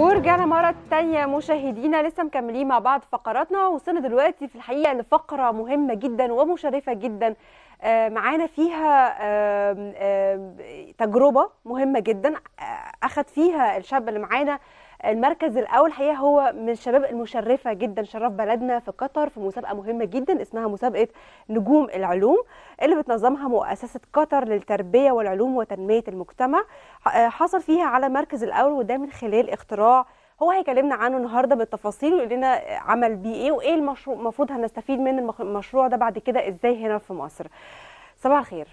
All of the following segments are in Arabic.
ورجعنا مرة تانية مشاهدينا لسه مكملين مع بعض فقراتنا وصلنا دلوقتي في الحقيقة لفقرة مهمة جدا ومشرفة جدا آه، معانا فيها تجربة مهمة جدا آه، أخذ فيها الشاب اللي معانا المركز الاول حقيقه هو من الشباب المشرفه جدا شرف بلدنا في قطر في مسابقه مهمه جدا اسمها مسابقه نجوم العلوم اللي بتنظمها مؤسسه قطر للتربيه والعلوم وتنميه المجتمع آه، حصل فيها على المركز الاول وده من خلال اختراع هو هيكلمنا عنه النهارده بالتفاصيل ويقول لنا عمل بيه ايه وايه المفروض هنستفيد من المشروع ده بعد كده ازاي هنا في مصر صباح الخير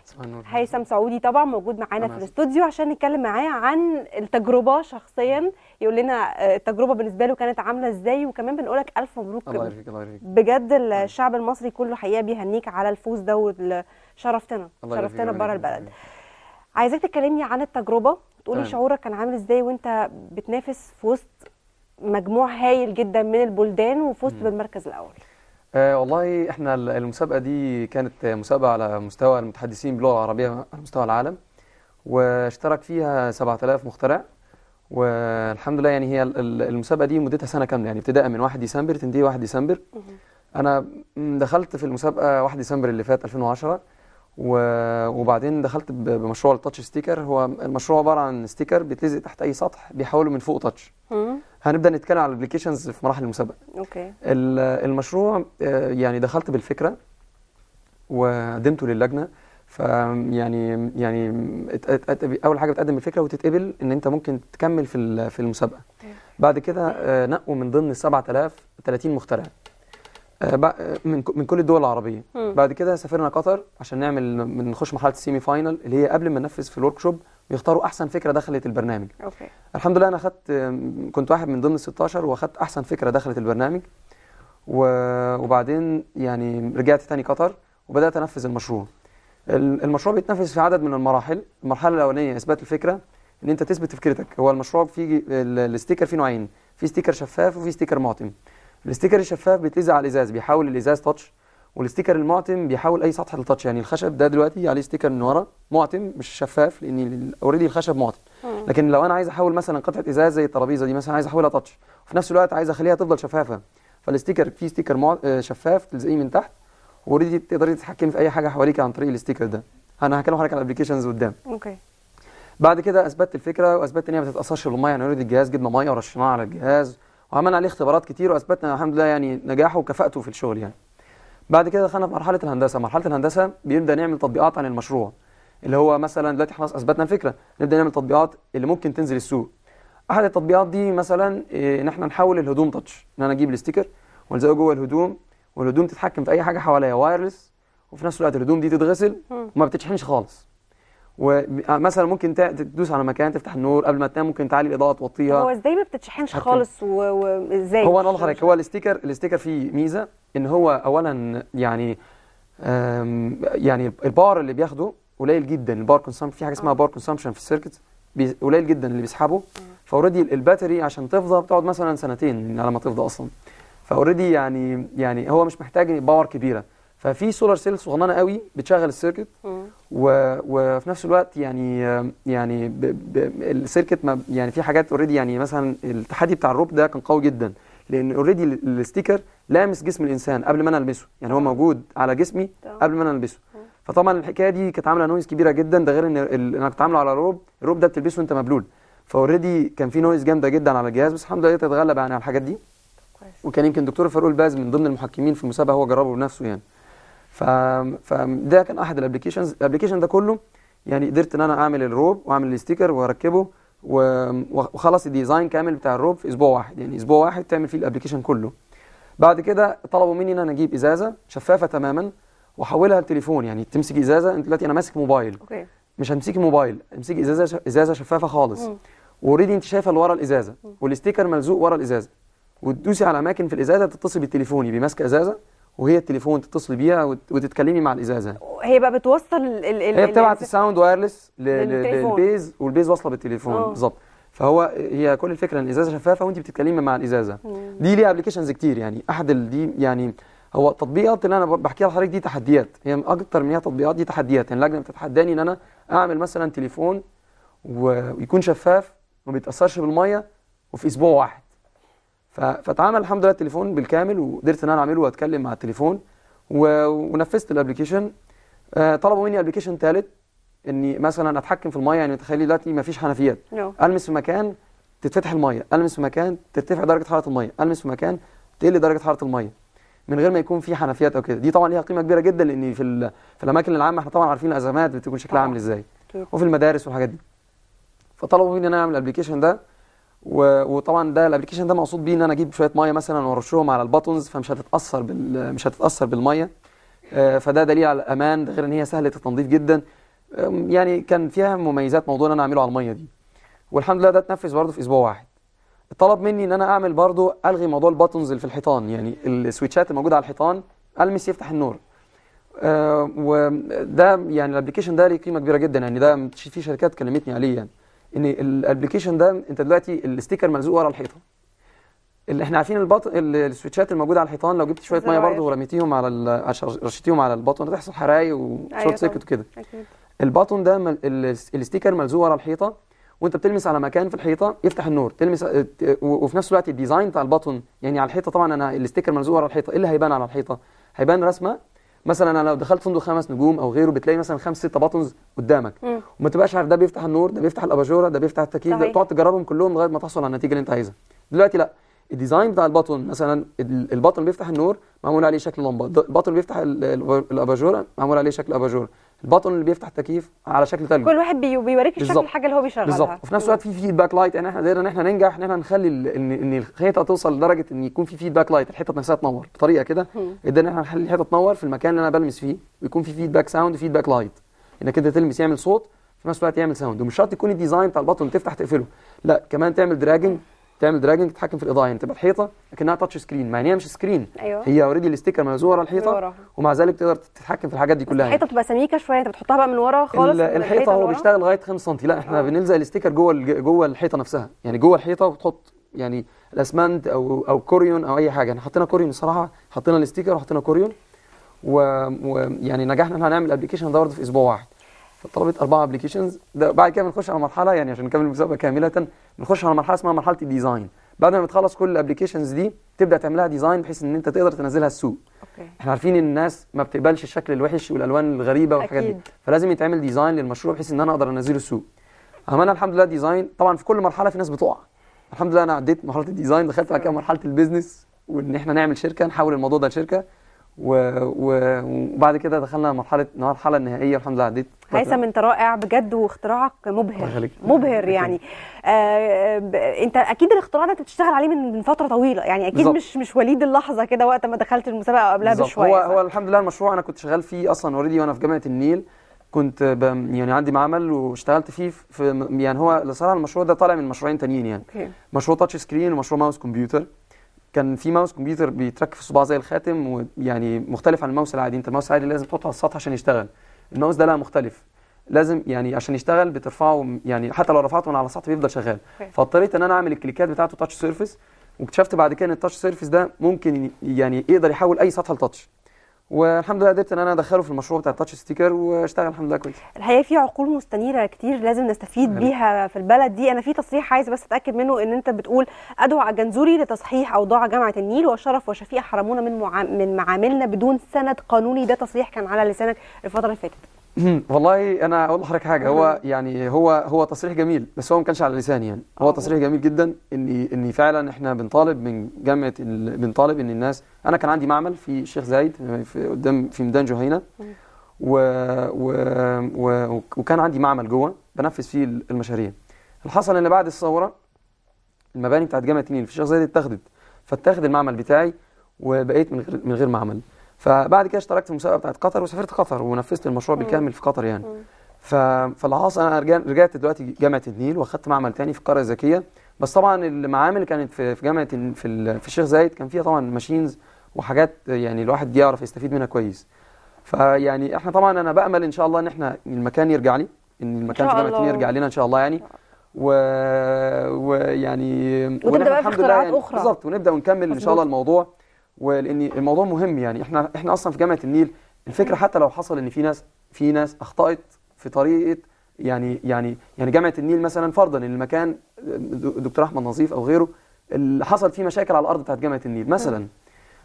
هيثم سعودي طبعا موجود معانا في الاستوديو عشان نتكلم معاه عن التجربه شخصيا يقول لنا آه، التجربه بالنسبه له كانت عامله ازاي وكمان بنقول لك الف مبروك الله يبارك الله يبارك بجد الشعب المصري كله حقيقه بيهنيك على الفوز ده وشرفتنا شرفتنا بره البلد عايزاك تكلمني عن التجربه تقولي طيب. شعورك كان عامل ازاي وانت بتنافس في وسط مجموع هايل جدا من البلدان وفزت بالمركز الاول آه والله احنا المسابقة دي كانت مسابقة على مستوى المتحدثين باللغة العربية على مستوى العالم واشترك فيها 7000 مخترع والحمد لله يعني هي المسابقة دي مدتها سنة كاملة يعني ابتداء من 1 ديسمبر تنتهي 1 ديسمبر انا دخلت في المسابقة 1 ديسمبر اللي فات 2010 وبعدين دخلت بمشروع التاتش ستيكر هو المشروع عباره عن ستيكر بيتلزق تحت اي سطح بيحوله من فوق تاتش هنبدا نتكلم على الابلكيشنز في مراحل المسابقه اوكي المشروع آه، يعني دخلت بالفكره وقدمته للجنه فيعني يعني, يعني اول حاجه بتقدم الفكره وتتقبل ان انت ممكن تكمل في في المسابقه بعد كده آه، نقوا من ضمن 7000 30 مخترع آه، آه، من من كل الدول العربيه مم. بعد كده سافرنا قطر عشان نعمل نخش مرحله السيمي فاينل اللي هي قبل ما ننفذ في الورك شوب ويختاروا احسن فكره دخلت البرنامج أوكي. الحمد لله انا اخدت كنت واحد من ضمن 16 واخدت احسن فكره دخلت البرنامج وبعدين يعني رجعت تاني قطر وبدات انفذ المشروع المشروع بيتنفذ في عدد من المراحل المرحله الاولانيه اثبات الفكره ان انت تثبت فكرتك هو المشروع فيه الستيكر فيه نوعين في ستيكر شفاف وفي ستيكر معتم الاستيكر الشفاف بيتلزق على الازاز بيحاول الازاز تاتش والاستيكر المعتم بيحاول اي سطح للتاتش يعني الخشب ده دلوقتي عليه استيكر من ورا معتم مش شفاف لان اوريدي الخشب معتم لكن لو انا عايز احول مثلا قطعه ازاز زي الترابيزه دي مثلا عايز احولها تاتش وفي نفس الوقت عايز اخليها تفضل شفافه فالاستيكر فيه استيكر آه، شفاف تلزقيه من تحت اوريدي تقدري تتحكمي في اي حاجه حواليك عن طريق الاستيكر ده انا هكلم حضرتك على الابلكيشنز قدام اوكي بعد كده اثبتت الفكره واثبتت ان هي ما بتتاثرش بالميه يعني اوريدي الجهاز جبنا ميه ورشيناها على الجهاز وعملنا عليه اختبارات كتير واثبتنا الحمد لله يعني نجاحه وكفاءته في الشغل يعني بعد كده دخلنا في مرحله الهندسه مرحله الهندسه بنبدا نعمل تطبيقات عن المشروع اللي هو مثلا دلوقتي احنا اثبتنا الفكره نبدا نعمل تطبيقات اللي ممكن تنزل السوق احد التطبيقات دي مثلا إيه، ان احنا نحول الهدوم تاتش ان انا اجيب الستيكر والزقه جوه الهدوم والهدوم تتحكم في اي حاجه حواليا وايرلس وفي نفس الوقت الهدوم دي تتغسل وما بتتشحنش خالص ومثلا آه، ممكن تدوس على مكان تفتح النور قبل ما تنام ممكن تعلي الاضاءه توطيها هو ازاي ما بتتشحنش خالص وازاي هو انا حضرتك هو الاستيكر الاستيكر فيه ميزه ان هو اولا يعني يعني الباور اللي بياخده قليل جدا البار كونسامبشن في حاجه اسمها آه. باور كونسامبشن في السيركت قليل جدا اللي بيسحبه آه. فاوريدي الباتري عشان تفضى بتقعد مثلا سنتين على ما تفضى اصلا فاوريدي يعني يعني هو مش محتاج باور كبيره ففي سولار سيل صغننه قوي بتشغل السيركت و... وفي نفس الوقت يعني يعني السيركت ما يعني في حاجات اوريدي يعني مثلا التحدي بتاع الروب ده كان قوي جدا لان اوريدي الستيكر لامس جسم الانسان قبل ما انا البسه يعني هو آه. موجود على جسمي قبل ما انا البسه آه. فطبعا الحكايه دي كانت عامله نويز كبيره جدا ده غير ان انا كنت عامله على روب الروب ده بتلبسه وانت مبلول فاوريدي كان في نويز جامده جدا على الجهاز بس الحمد لله تتغلب يعني على الحاجات دي وكان يمكن دكتور فاروق الباز من ضمن المحكمين في المسابقه هو جربه بنفسه يعني فده كان احد الابلكيشنز الابلكيشن ده كله يعني قدرت ان انا اعمل الروب واعمل الستيكر واركبه وخلص الديزاين كامل بتاع الروب في اسبوع واحد يعني اسبوع واحد تعمل فيه الابلكيشن كله بعد كده طلبوا مني ان انا اجيب ازازه شفافه تماما واحولها لتليفون يعني تمسك ازازه انت دلوقتي انا ماسك موبايل أوكي. مش همسك موبايل امسكي ازازه ازازه شفافه خالص اوريدي انت شايفه اللي ورا الازازه والاستيكر ملزوق ورا الازازه وتدوسي على اماكن في الازازه تتصل بالتليفوني ماسكه ازازه وهي التليفون تتصلي بيها وتتكلمي مع الازازه هي بقى بتوصل ال ال هي بتبعت الساوند وايرلس للبيز والبيز واصله بالتليفون اه. بالظبط فهو هي كل الفكره ان الازازه شفافه وانت بتتكلمي مع الازازه مم. دي ليها ابلكيشنز كتير يعني احد دي يعني هو التطبيقات اللي انا بحكيها لحضرتك دي تحديات هي اكتر من هي تطبيقات دي تحديات يعني اللجنه بتتحداني ان انا اعمل مثلا تليفون ويكون شفاف وما بيتاثرش بالميه وفي اسبوع واحد فاتعمل الحمد لله التليفون بالكامل وقدرت ان انا اعمله واتكلم مع التليفون ونفذت الابلكيشن آه، طلبوا مني ابلكيشن ثالث اني مثلا اتحكم في المايه يعني تخيلي دلوقتي ما فيش حنفيات no. المس في مكان تتفتح المايه المس في مكان ترتفع درجه حراره المايه المس في مكان تقل درجه حراره المايه من غير ما يكون في حنفيات او كده دي طبعا ليها قيمه كبيره جدا لان في في الاماكن العامه احنا طبعا عارفين الازمات بتكون شكلها عامل ازاي طيب. وفي المدارس والحاجات دي فطلبوا مني ان انا اعمل الابلكيشن ده وطبعا ده الابلكيشن ده مقصود بيه ان انا اجيب شويه ميه مثلا وارشهم على الباتونز فمش هتتاثر بال مش هتتاثر بالميه آه، فده دليل على الامان غير ان هي سهله التنظيف جدا يعني كان فيها مميزات موضوع ان انا اعمله على الميه دي والحمد لله ده اتنفذ برضه في اسبوع واحد طلب مني ان انا اعمل برضه الغي موضوع الباتونز اللي في الحيطان يعني السويتشات الموجوده على الحيطان المس يفتح النور آه، وده يعني الابلكيشن ده ليه قيمه كبيره جدا يعني ده في شركات كلمتني عليه يعني ان الابلكيشن ده انت دلوقتي الاستيكر ملزوق ورا الحيطه اللي احنا عارفين البطن السويتشات الموجوده على الحيطان لو جبت شويه ميه برضه ورميتيهم على رشيتيهم على البطن هتحصل حرايق وشورت أيوة سيركت وكده البطن ده مل... الاستيكر ملزوق ورا الحيطه وانت بتلمس على مكان في الحيطه يفتح النور تلمس آه، وفي نفس الوقت الديزاين بتاع البطن يعني على الحيطه طبعا انا الاستيكر ملزوق ورا الحيطه ايه اللي هيبان على الحيطه هيبان رسمه مثلا انا لو دخلت فندق خمس نجوم او غيره بتلاقي مثلا خمس ست باتنز قدامك وما تبقاش عارف ده بيفتح النور ده بيفتح الاباجوره ده بيفتح التكييف ده تقعد تجربهم كلهم لغايه ما تحصل على النتيجه اللي انت عايزها دلوقتي لا الديزاين بتاع الباتون مثلا البطن بيفتح النور معمول عليه شكل لمبه البطن بيفتح الاباجوره معمول عليه شكل اباجوره البطن اللي بيفتح التكييف على شكل تلج كل واحد بيوريك شكل الحاجه اللي هو بيشغلها بالظبط وفي نفس الوقت في فيدباك لايت يعني احنا قدرنا ان احنا ننجح ان احنا نخلي ان ان الخيطه توصل لدرجه ان يكون في فيدباك لايت الحيطه نفسها تنور بطريقه كده قدرنا ان احنا نخلي الحيطه تنور في المكان اللي انا بلمس فيه ويكون في فيدباك ساوند وفيدباك لايت انك انت تلمس يعمل صوت في نفس الوقت يعمل ساوند ومش شرط يكون الديزاين بتاع البطن تفتح تقفله لا كمان تعمل دراجنج تعمل دراجنج تتحكم في الاضاءه يعني تبقى الحيطه لكنها تاتش سكرين مع ان هي مش سكرين أيوة. هي اوريدي الاستيكر ملزوق ورا الحيطه ومع ذلك تقدر تتحكم في الحاجات دي كلها الحيطه بتبقى سميكه شويه انت بتحطها بقى من ورا خالص الحيطه هو بيشتغل لغايه 5 سم لا احنا أوه. بنلزق الاستيكر جوه جوه الحيطه نفسها يعني جوه الحيطه وبتحط يعني الاسمنت او او كوريون او اي حاجه احنا حطينا كوريون الصراحه حطينا الاستيكر وحطينا كوريون ويعني و... يعني نجحنا ان احنا نعمل الابلكيشن ده برضه في اسبوع واحد فطلبت اربعه ابلكيشنز بعد كده بنخش على مرحله يعني عشان نكمل المسابقه كامله بنخش على مرحله اسمها مرحله الديزاين بعد ما بتخلص كل الابلكيشنز دي تبدا تعملها ديزاين بحيث ان انت تقدر تنزلها السوق أوكي. احنا عارفين ان الناس ما بتقبلش الشكل الوحش والالوان الغريبه والحاجات دي فلازم يتعمل ديزاين للمشروع بحيث ان انا اقدر انزله السوق عملنا الحمد لله ديزاين طبعا في كل مرحله في ناس بتقع الحمد لله انا عديت مرحله الديزاين دخلت بعد كده مرحله البيزنس وان احنا نعمل شركه نحول الموضوع ده لشركه و... و... وبعد كده دخلنا مرحله المرحله النهائيه الحمد لله عديت هيثم انت رائع بجد واختراعك مبهر مبهر يعني آه،, آه انت اكيد الاختراع ده انت بتشتغل عليه من فتره طويله يعني اكيد بالزبط. مش مش وليد اللحظه كده وقت ما دخلت المسابقه قبلها بشويه هو هو الحمد لله المشروع انا كنت شغال فيه اصلا اوريدي وانا في جامعه النيل كنت يعني عندي معمل واشتغلت فيه في يعني هو لصالح المشروع ده طالع من مشروعين تانيين يعني okay. مشروع تاتش سكرين ومشروع ماوس كمبيوتر كان في ماوس كمبيوتر بيترك في الصباع زي الخاتم ويعني مختلف عن الماوس العادي انت الماوس العادي لازم تحطه على السطح عشان يشتغل الماوس ده لا مختلف لازم يعني عشان يشتغل بترفعه يعني حتى لو رفعته من على سطح بيفضل شغال فاضطريت ان انا اعمل الكليكات بتاعته تاتش سيرفيس واكتشفت بعد كده ان التاتش سيرفيس ده ممكن يعني يقدر يحول اي سطح لتاتش والحمد لله قدرت ان انا ادخله في المشروع بتاع التاتش ستيكر واشتغل الحمد لله كويس الحقيقه في عقول مستنيره كتير لازم نستفيد هل. بيها في البلد دي انا في تصريح عايز بس اتاكد منه ان انت بتقول ادعو الجنزوري لتصحيح اوضاع جامعه النيل وشرف وشفيق حرمونا من من معاملنا بدون سند قانوني ده تصريح كان على لسانك الفتره اللي فاتت والله انا اقول لحضرتك حاجه هو يعني هو هو تصريح جميل بس هو ما كانش على لساني يعني آه، هو تصريح جميل جدا ان ان فعلا احنا بنطالب من جامعه بنطالب ان الناس انا كان عندي معمل في الشيخ زايد في قدام في ميدان جهينه و... و... و... وكان عندي معمل جوه بنفذ فيه المشاريع اللي حصل ان بعد الثوره المباني بتاعت جامعه تنين في الشيخ زايد اتخذت فاتخذ المعمل بتاعي وبقيت من غير من غير معمل فبعد كده اشتركت في المسابقه بتاعت قطر وسافرت قطر ونفذت المشروع بالكامل في قطر يعني ف... فالعاص انا رجعت دلوقتي جامعه النيل واخدت معمل تاني في القريه الذكيه بس طبعا المعامل كانت في جامعه في في الشيخ زايد كان فيها طبعا ماشينز وحاجات يعني الواحد يعرف يستفيد منها كويس فيعني احنا طبعا انا بامل ان شاء الله ان احنا المكان يرجع لي ان المكان في جامعه النيل يرجع لنا ان شاء الله يعني ويعني و... ويعني وتبدا بقى في اختراعات يعني اخرى بالظبط ونبدا ونكمل ان شاء الله الموضوع ولان الموضوع مهم يعني احنا احنا اصلا في جامعه النيل الفكره حتى لو حصل ان في ناس في ناس اخطات في طريقه يعني يعني يعني جامعه النيل مثلا فرضا ان المكان دكتور احمد نظيف او غيره اللي حصل فيه مشاكل على الارض بتاعت جامعه النيل مثلا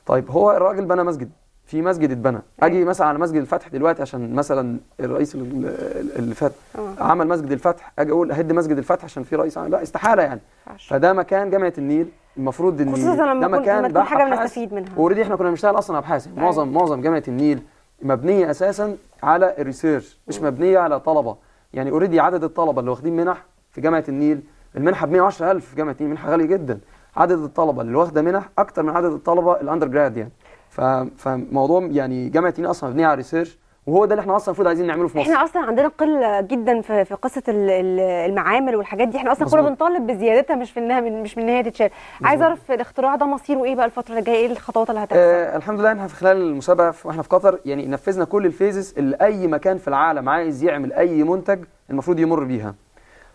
طيب هو الراجل بنى مسجد في مسجد اتبنى اجي مثلا على مسجد الفتح دلوقتي عشان مثلا الرئيس اللي فات اه. عمل مسجد الفتح اجي اقول اهد مسجد الفتح عشان في رئيس عمل. لا استحاله يعني عشان. فده مكان جامعه النيل المفروض ان ده مكان بقى حاجه بنستفيد منها اوريدي احنا كنا بنشتغل اصلا ابحاث أيوه. معظم معظم جامعه النيل مبنيه اساسا على الريسيرش مش مبنيه على طلبه يعني اوريدي عدد الطلبه اللي واخدين منح في جامعه النيل المنحه ب 110000 في جامعه النيل منحه غاليه جدا عدد الطلبه اللي واخده منح اكتر من عدد الطلبه الاندر جراد يعني فموضوع يعني جامعه تين اصلا مبنيه على ريسيرش وهو ده اللي احنا اصلا المفروض عايزين نعمله في مصر احنا اصلا عندنا قله جدا في, في قصه المعامل والحاجات دي احنا اصلا كنا بنطالب بزيادتها مش في انها مش من ان هي تتشال عايز اعرف الاختراع ده مصيره ايه بقى الفتره اللي جايه ايه الخطوات اللي هتحصل آه الحمد لله احنا في خلال المسابقه واحنا في قطر يعني نفذنا كل الفيزز اللي اي مكان في العالم عايز يعمل اي منتج المفروض يمر بيها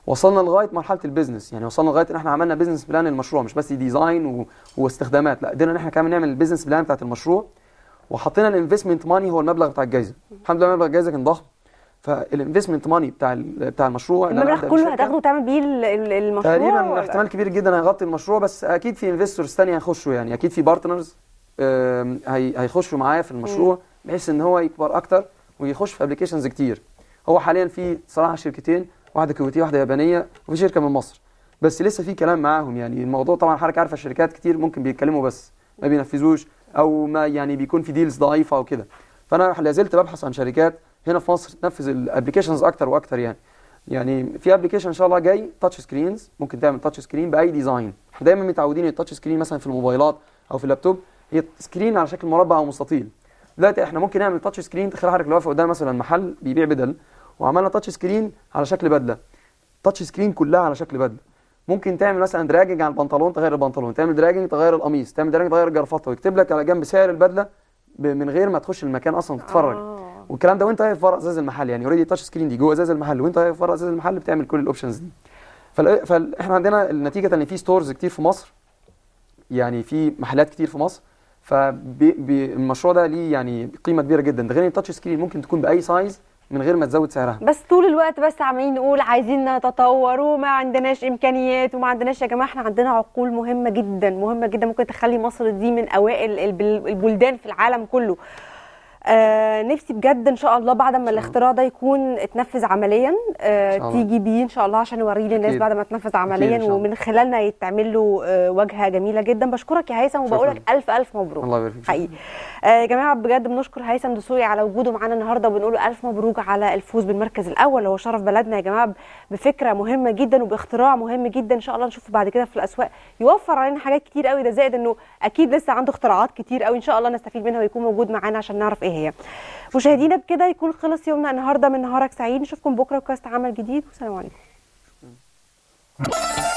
وصلنا لغايه مرحله البيزنس يعني وصلنا لغايه ان احنا عملنا بيزنس بلان للمشروع مش بس ديزاين و... واستخدامات لا قدرنا ان احنا كمان نعمل البيزنس بلان بتاعت المشروع وحطينا الانفستمنت ماني هو المبلغ بتاع الجائزه الحمد لله مبلغ الجائزه كان ضخم فالانفستمنت ماني بتاع بتاع المشروع المبلغ كله هتاخده وتعمل بيه المشروع تقريبا احتمال كبير جدا هيغطي المشروع بس اكيد في انفستورز ثانيه هيخشوا يعني اكيد في بارتنرز هيخشوا معايا في المشروع بحيث ان هو يكبر اكتر ويخش في ابلكيشنز كتير هو حاليا في صراحه شركتين واحدة كويتية واحدة يابانية وفي شركة من مصر بس لسه في كلام معاهم يعني الموضوع طبعا حضرتك عارفة الشركات كتير ممكن بيتكلموا بس ما بينفذوش أو ما يعني بيكون في ديلز ضعيفة أو كده فأنا لازلت ببحث عن شركات هنا في مصر تنفذ الابلكيشنز أكتر وأكتر يعني يعني في ابلكيشن ان شاء الله جاي تاتش سكرينز ممكن تعمل تاتش سكرين باي ديزاين دايما متعودين التاتش سكرين مثلا في الموبايلات او في اللابتوب هي سكرين على شكل مربع او مستطيل دلوقتي احنا ممكن نعمل تاتش سكرين تخيل حضرتك لو واقف قدام مثلا محل بيبيع بدل وعملنا تاتش سكرين على شكل بدله تاتش سكرين كلها على شكل بدله ممكن تعمل مثلا دراجنج على البنطلون تغير البنطلون تعمل دراجنج تغير القميص تعمل دراجنج تغير الجرفطه ويكتب لك على جنب سعر البدله من غير ما تخش المكان اصلا تتفرج آه. والكلام ده وانت واقف فرع ازاز المحل يعني اوريدي تاتش سكرين دي جوه ازاز المحل وانت واقف فرع ازاز المحل بتعمل كل الاوبشنز دي فاحنا عندنا النتيجه ان في ستورز كتير في مصر يعني في محلات كتير في مصر فالمشروع ده ليه يعني قيمه كبيره جدا ده غير التاتش سكرين ممكن تكون باي سايز من غير ما تزود سعرها بس طول الوقت بس عمالين نقول عايزين نتطور وما عندناش امكانيات وما عندناش يا جماعه احنا عندنا عقول مهمه جدا مهمه جدا ممكن تخلي مصر دي من اوائل البلدان في العالم كله آه، نفسي بجد ان شاء الله بعد ما الاختراع ده يكون اتنفذ عمليا آه تيجي بيه ان شاء الله عشان اوريه للناس بعد ما اتنفذ عمليا ومن خلالنا يتعمل له آه، وجهه جميله جدا بشكرك يا هيثم وبقول لك الف الف مبروك الله يبارك فيك حقيقي آه، يا جماعه بجد بنشكر هيثم دسوقي على وجوده معانا النهارده وبنقول له الف مبروك على الفوز بالمركز الاول هو شرف بلدنا يا جماعه بفكره مهمه جدا وباختراع مهم جدا ان شاء الله نشوفه بعد كده في الاسواق يوفر علينا حاجات كتير قوي ده زائد انه اكيد لسه عنده اختراعات كتير قوي ان شاء الله نستفيد منها ويكون موجود معانا عشان نعرف ايه هي مشاهدينا بكده يكون خلص يومنا النهارده من نهارك سعيد نشوفكم بكره بكاست عمل جديد والسلام عليكم